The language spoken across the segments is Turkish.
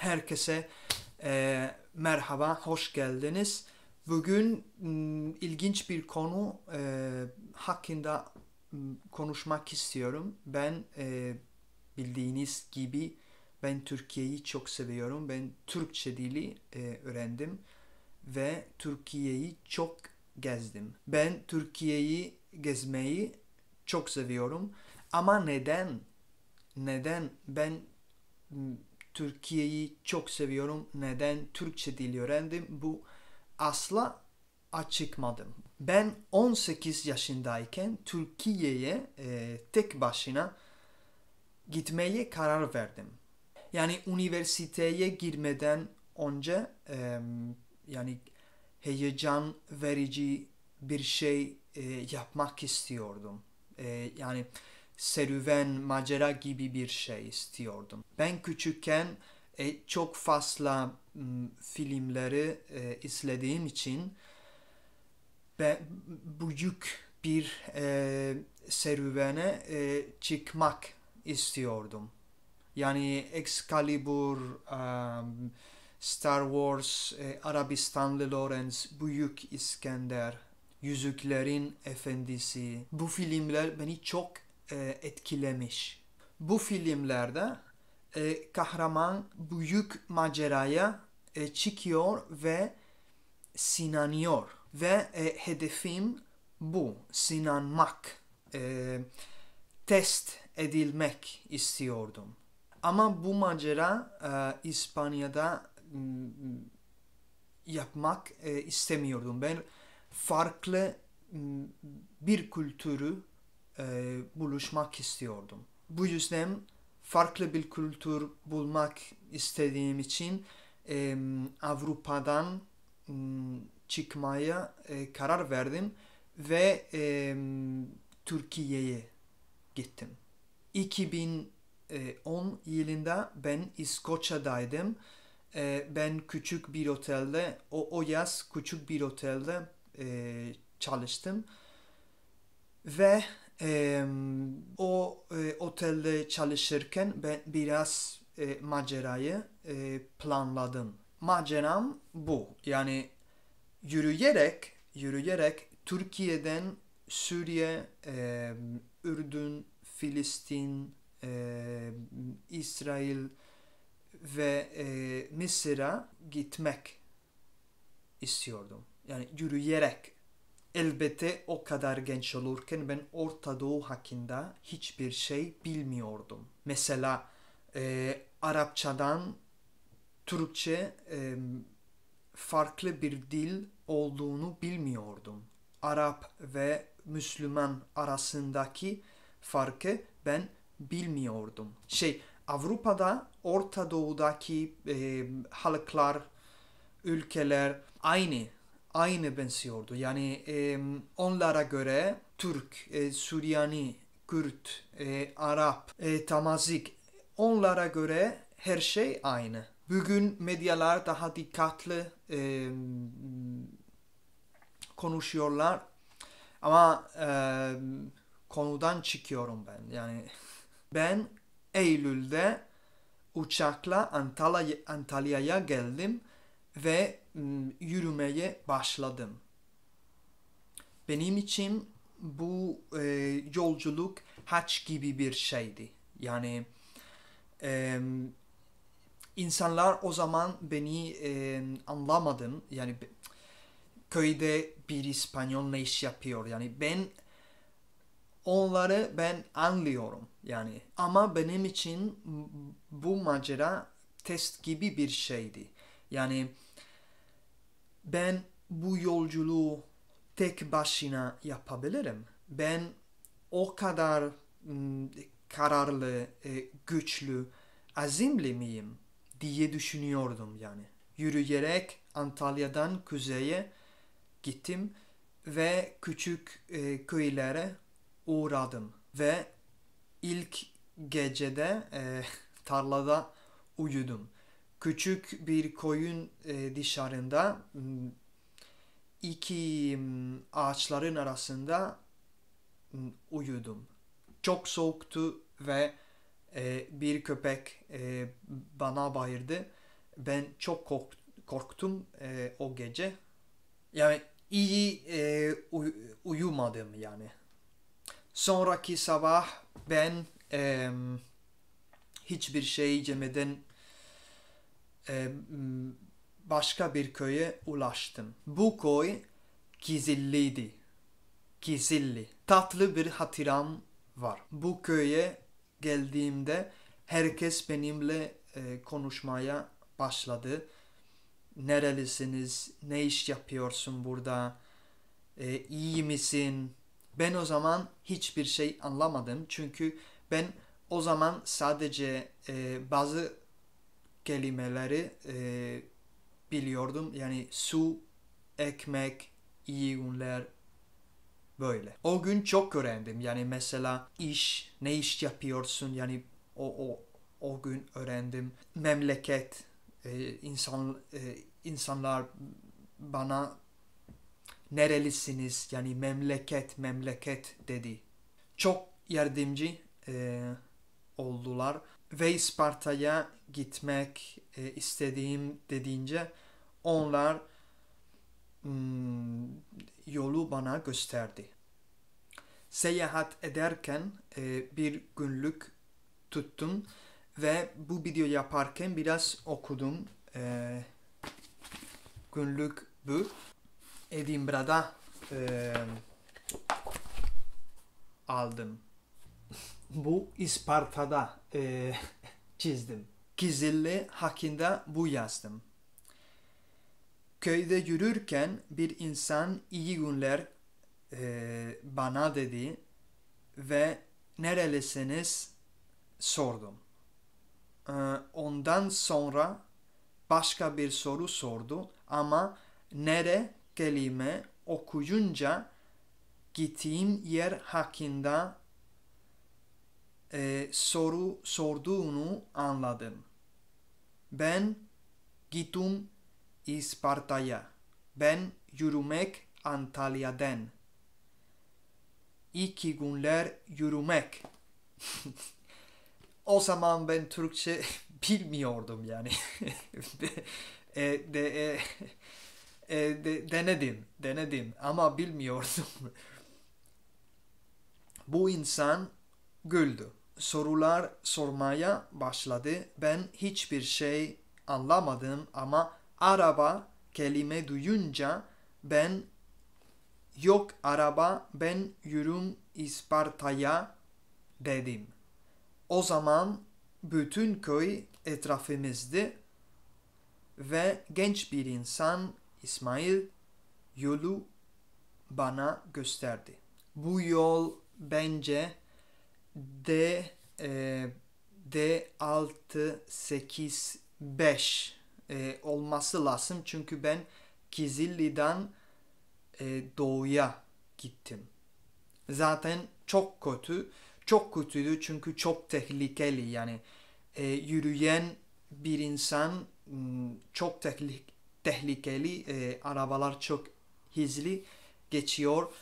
Herkese e, merhaba, hoş geldiniz. Bugün m, ilginç bir konu e, hakkında m, konuşmak istiyorum. Ben e, bildiğiniz gibi ben Türkiye'yi çok seviyorum. Ben Türkçe dili e, öğrendim ve Türkiye'yi çok gezdim. Ben Türkiye'yi gezmeyi çok seviyorum. Ama neden? Neden ben Türkiye'yi çok seviyorum. Neden? Türkçe dili öğrendim. Bu asla açıkmadım. Ben 18 yaşındayken Türkiye'ye e, tek başına gitmeye karar verdim. Yani üniversiteye girmeden önce e, yani heyecan verici bir şey e, yapmak istiyordum. E, yani serüven, macera gibi bir şey istiyordum. Ben küçükken e, çok fazla m, filmleri e, izlediğim için ben büyük bir e, serüvene e, çıkmak istiyordum. Yani Excalibur, um, Star Wars, e, Arabistanlı Lawrence, Büyük İskender, Yüzüklerin Efendisi. Bu filmler beni çok e, etkilemiş. Bu filmlerde e, kahraman büyük maceraya e, çıkıyor ve sinanıyor. Ve hedefim bu, sinanmak, test edilmek istiyordum. Ama bu macera İspanya'da mm, yapmak istemiyordum. Ben farklı mm, bir kültürü e, buluşmak istiyordum. Bu yüzden farklı bir kültür bulmak istediğim için e, Avrupa'dan e, çıkmaya e, karar verdim ve e, Türkiye'ye gittim. 2010 yılında ben İskoçya'daydım. E, ben küçük bir otelde, o, o yaz küçük bir otelde e, çalıştım. Ve e, o e, otelde çalışırken ben biraz e, macerayı e, planladım. Maceram bu. Yani yürüyerek, yürüyerek Türkiye'den Suriye, e, Ürdün, Filistin, e, İsrail ve e, Mısır'a gitmek istiyordum. Yani yürüyerek Elbette o kadar genç olurken ben Orta Doğu hakkında hiçbir şey bilmiyordum. Mesela e, Arapçadan Türkçe e, farklı bir dil olduğunu bilmiyordum. Arap ve Müslüman arasındaki farkı ben bilmiyordum. Şey Avrupa'da Orta Doğu'daki e, halklar, ülkeler aynı aynı benziyordu. Yani e, onlara göre Türk, e, Suriyani, Kürt, e, Arap, e, Tamazik onlara göre her şey aynı. Bugün medyalar daha dikkatli e, konuşuyorlar ama e, konudan çıkıyorum ben. Yani ben Eylül'de uçakla Antalya'ya Antalya geldim ve yürümeye başladım. Benim için bu e, yolculuk haç gibi bir şeydi. Yani e, insanlar o zaman beni e, anlamadım. Yani köyde bir İspanyol ne iş yapıyor? Yani ben onları ben anlıyorum yani. Ama benim için bu macera test gibi bir şeydi. Yani ben bu yolculuğu tek başına yapabilirim. Ben o kadar kararlı, e, güçlü, azimli miyim diye düşünüyordum yani. Yürüyerek Antalya'dan kuzeye gittim ve küçük e, köylere uğradım ve ilk gecede e, tarlada uyudum küçük bir koyun e, dışarında hmm, iki hmm, ağaçların arasında hmm, uyudum. Çok soğuktu ve e, bir köpek e, bana bayırdı. Ben çok kork korktum e, o gece. Yani iyi e, uy uyumadım yani. Sonraki sabah ben e, hiçbir şey yemeden e, başka bir köye ulaştım. Bu köy Kizilliydi. Kizilli. Tatlı bir hatıram var. Bu köye geldiğimde herkes benimle e, konuşmaya başladı. Nerelisiniz? Ne iş yapıyorsun burada? E, iyi misin? Ben o zaman hiçbir şey anlamadım çünkü ben o zaman sadece e, bazı kelimeleri e, biliyordum. Yani su, ekmek, iyi günler böyle. O gün çok öğrendim. Yani mesela iş, ne iş yapıyorsun? Yani o, o, o gün öğrendim. Memleket, e, insan, e, insanlar bana nerelisiniz? Yani memleket, memleket dedi. Çok yardımcı e, oldular ve İsparta'ya gitmek e, istediğim dediğince onlar mm, yolu bana gösterdi. Seyahat ederken e, bir günlük tuttum ve bu video yaparken biraz okudum. E, günlük bu. Edinburgh'da e, aldım bu İsparta'da e, çizdim. Kizilli hakkında bu yazdım. Köyde yürürken bir insan iyi günler e, bana dedi ve nerelisiniz sordum. E, ondan sonra başka bir soru sordu ama nere kelime okuyunca gittiğim yer hakkında e, soru sorduğunu anladım. Ben gittim İsparta'ya. Ben yürümek Antalya'dan. İki günler yürümek. o zaman ben Türkçe bilmiyordum yani. e, de, e, e, de, denedim, denedim ama bilmiyordum. Bu insan güldü sorular sormaya başladı. Ben hiçbir şey anlamadım ama araba kelime duyunca ben yok araba ben yürüm İsparta'ya dedim. O zaman bütün köy etrafımızdı ve genç bir insan İsmail yolu bana gösterdi. Bu yol bence D e, D 6 8 5 e, olması lazım çünkü ben Kizilli'den e, doğuya gittim. Zaten çok kötü, çok kötüydü çünkü çok tehlikeli yani e, yürüyen bir insan hmm, çok tehlik, tehlikeli, e, arabalar çok hızlı geçiyor,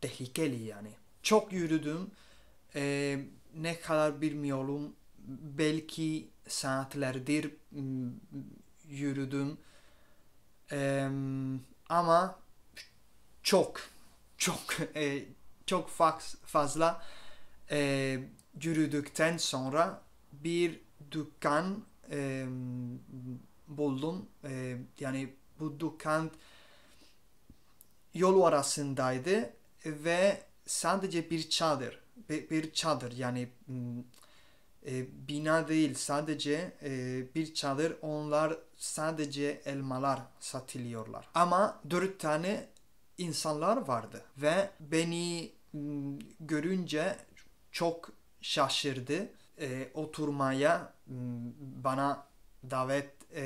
tehlikeli yani. Çok yürüdüm e, ne kadar bilmiyorum belki saatlerdir yürüdüm e, ama çok çok e, çok fazla e, yürüdükten sonra bir dükkan e, buldum e, yani bu dükkan yol arasındaydı ve sadece bir çadır bir çadır yani e, bina değil sadece e, bir çadır onlar sadece elmalar satılıyorlar. Ama dört tane insanlar vardı ve beni görünce çok şaşırdı. E, oturmaya bana davet e,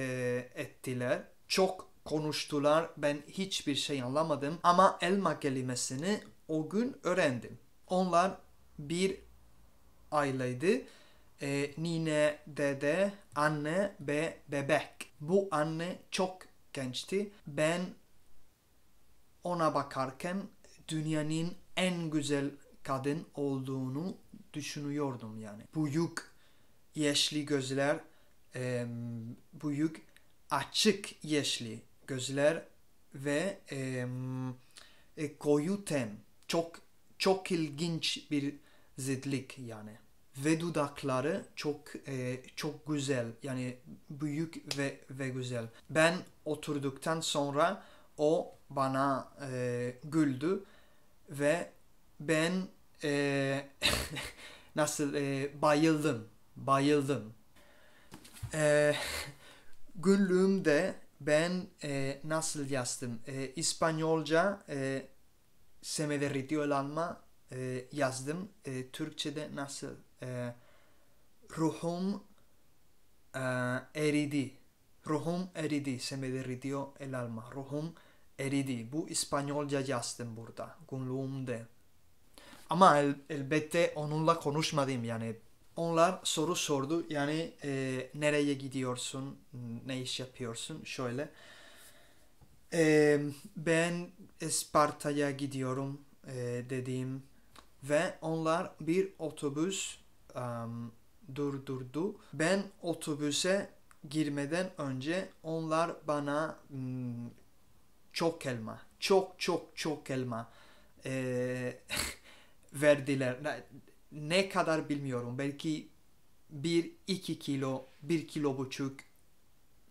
ettiler. Çok konuştular. Ben hiçbir şey anlamadım ama elma kelimesini o gün öğrendim. Onlar bir aileydi. E, nine, dede, anne ve bebek. Bu anne çok gençti. Ben ona bakarken dünyanın en güzel kadın olduğunu düşünüyordum yani. Büyük yeşli gözler, e, büyük açık yeşli gözler ve e, e, koyu ten. Çok çok ilginç bir zidlik yani. Ve dudakları çok e, çok güzel yani büyük ve ve güzel. Ben oturduktan sonra o bana e, güldü ve ben e, nasıl e, bayıldım bayıldım. E, güldüğümde ben e, nasıl yazdım? E, İspanyolca e, se me derritió el alma e, yazdım. E, Türkçe'de nasıl? E, ruhum e, eridi. Ruhum eridi. Se me deridió el alma. Ruhum eridi. Bu İspanyolca yazdım burada. Günlüğümde. Ama el, elbette onunla konuşmadım yani. Onlar soru sordu yani e, nereye gidiyorsun, ne iş yapıyorsun şöyle. E, ben Esparta'ya gidiyorum e, dediğim ve onlar bir otobüs um, durdurdu. Ben otobüse girmeden önce onlar bana um, çok elma, çok çok çok elma e, verdiler. Ne kadar bilmiyorum. Belki bir iki kilo, bir kilo buçuk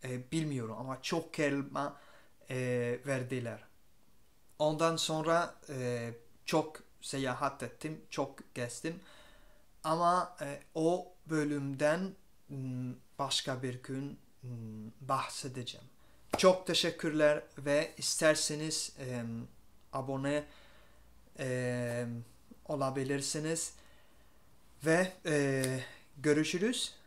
e, bilmiyorum ama çok elma e, verdiler. Ondan sonra e, çok seyahat ettim, çok gezdim. Ama e, o bölümden hmm, başka bir gün hmm, bahsedeceğim. Çok teşekkürler ve isterseniz e, abone e, olabilirsiniz ve e, görüşürüz.